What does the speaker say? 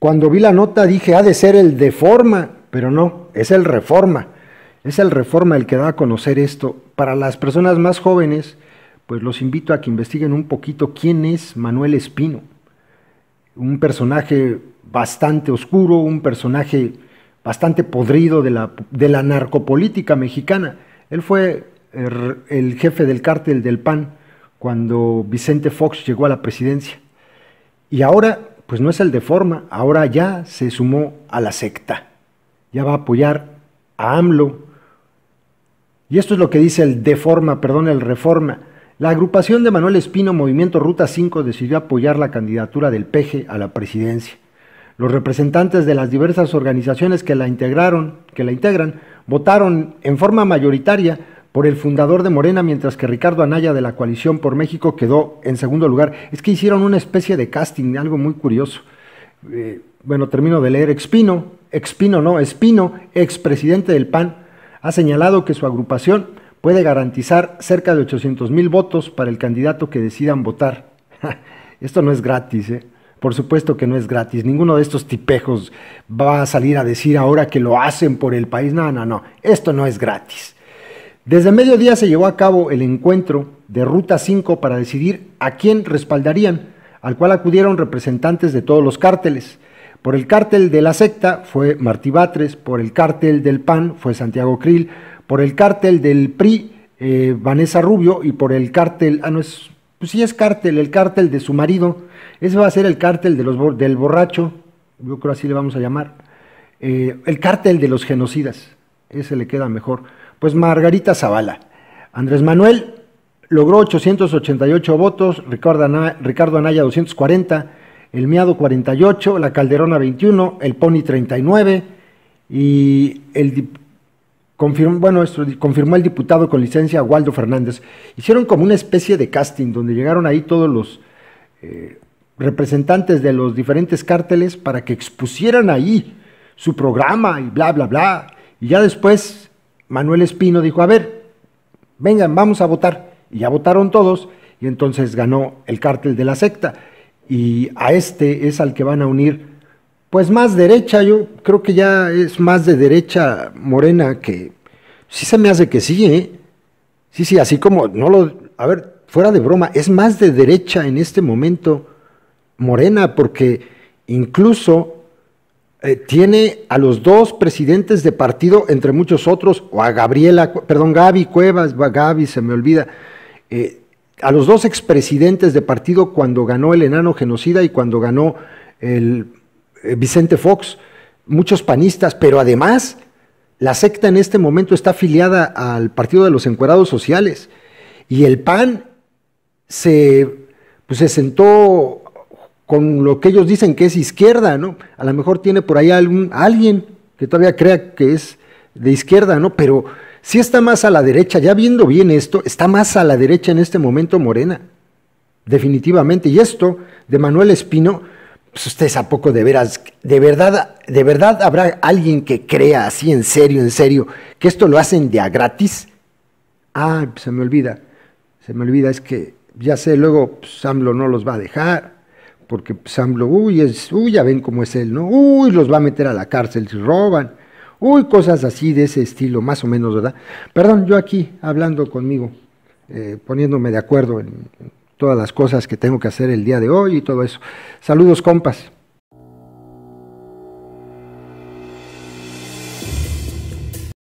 Cuando vi la nota dije, ha de ser el de forma, pero no, es el reforma. Es el reforma el que da a conocer esto. Para las personas más jóvenes, pues los invito a que investiguen un poquito quién es Manuel Espino. Un personaje bastante oscuro, un personaje bastante podrido de la, de la narcopolítica mexicana. Él fue el, er, el jefe del cártel del PAN cuando Vicente Fox llegó a la presidencia. Y ahora pues no es el de forma, ahora ya se sumó a la secta, ya va a apoyar a AMLO. Y esto es lo que dice el de forma, perdón, el reforma. La agrupación de Manuel Espino Movimiento Ruta 5 decidió apoyar la candidatura del PG a la presidencia. Los representantes de las diversas organizaciones que la integraron, que la integran, votaron en forma mayoritaria por el fundador de Morena, mientras que Ricardo Anaya de la coalición por México quedó en segundo lugar. Es que hicieron una especie de casting, algo muy curioso. Eh, bueno, termino de leer. Expino, Expino no, Espino, expresidente del PAN, ha señalado que su agrupación puede garantizar cerca de 800 mil votos para el candidato que decidan votar. Esto no es gratis, ¿eh? Por supuesto que no es gratis. Ninguno de estos tipejos va a salir a decir ahora que lo hacen por el país. No, no, no. Esto no es gratis. Desde mediodía se llevó a cabo el encuentro de Ruta 5 para decidir a quién respaldarían, al cual acudieron representantes de todos los cárteles. Por el cártel de la secta fue Martí Batres, por el cártel del PAN fue Santiago Krill, por el cártel del PRI eh, Vanessa Rubio y por el cártel, ah no es, pues sí es cártel, el cártel de su marido, ese va a ser el cártel del borracho, yo creo así le vamos a llamar, eh, el cártel de los genocidas, ese le queda mejor pues Margarita Zavala. Andrés Manuel logró 888 votos, Ricardo Anaya, Ricardo Anaya 240, el Miado 48, la Calderona 21, el Pony 39 y el confirmó, bueno, esto, confirmó el diputado con licencia Waldo Fernández. Hicieron como una especie de casting donde llegaron ahí todos los eh, representantes de los diferentes cárteles para que expusieran ahí su programa y bla, bla, bla. Y ya después Manuel Espino dijo, a ver, vengan, vamos a votar. Y ya votaron todos y entonces ganó el cártel de la secta. Y a este es al que van a unir, pues más derecha, yo creo que ya es más de derecha morena que... Sí se me hace que sí, ¿eh? Sí, sí, así como, no lo... A ver, fuera de broma, es más de derecha en este momento morena porque incluso eh, tiene a los dos presidentes de partido, entre muchos otros, o a Gabriela, perdón, Gaby Cuevas, Gaby, se me olvida, eh, a los dos expresidentes de partido cuando ganó el enano genocida y cuando ganó el eh, Vicente Fox, muchos panistas, pero además la secta en este momento está afiliada al Partido de los Encuerados Sociales y el PAN se, pues, se sentó con lo que ellos dicen que es izquierda, ¿no? A lo mejor tiene por ahí alguien que todavía crea que es de izquierda, ¿no? Pero si está más a la derecha, ya viendo bien esto, está más a la derecha en este momento Morena, definitivamente. Y esto de Manuel Espino, pues ustedes a poco de veras, de verdad, de verdad habrá alguien que crea así en serio, en serio, que esto lo hacen de a gratis. Ah, se me olvida, se me olvida, es que ya sé, luego Samlo pues, no los va a dejar porque Samlo, pues, uy, es, uy, ya ven cómo es él, ¿no? Uy, los va a meter a la cárcel si roban. Uy, cosas así de ese estilo, más o menos, ¿verdad? Perdón, yo aquí hablando conmigo, eh, poniéndome de acuerdo en todas las cosas que tengo que hacer el día de hoy y todo eso. Saludos, compas.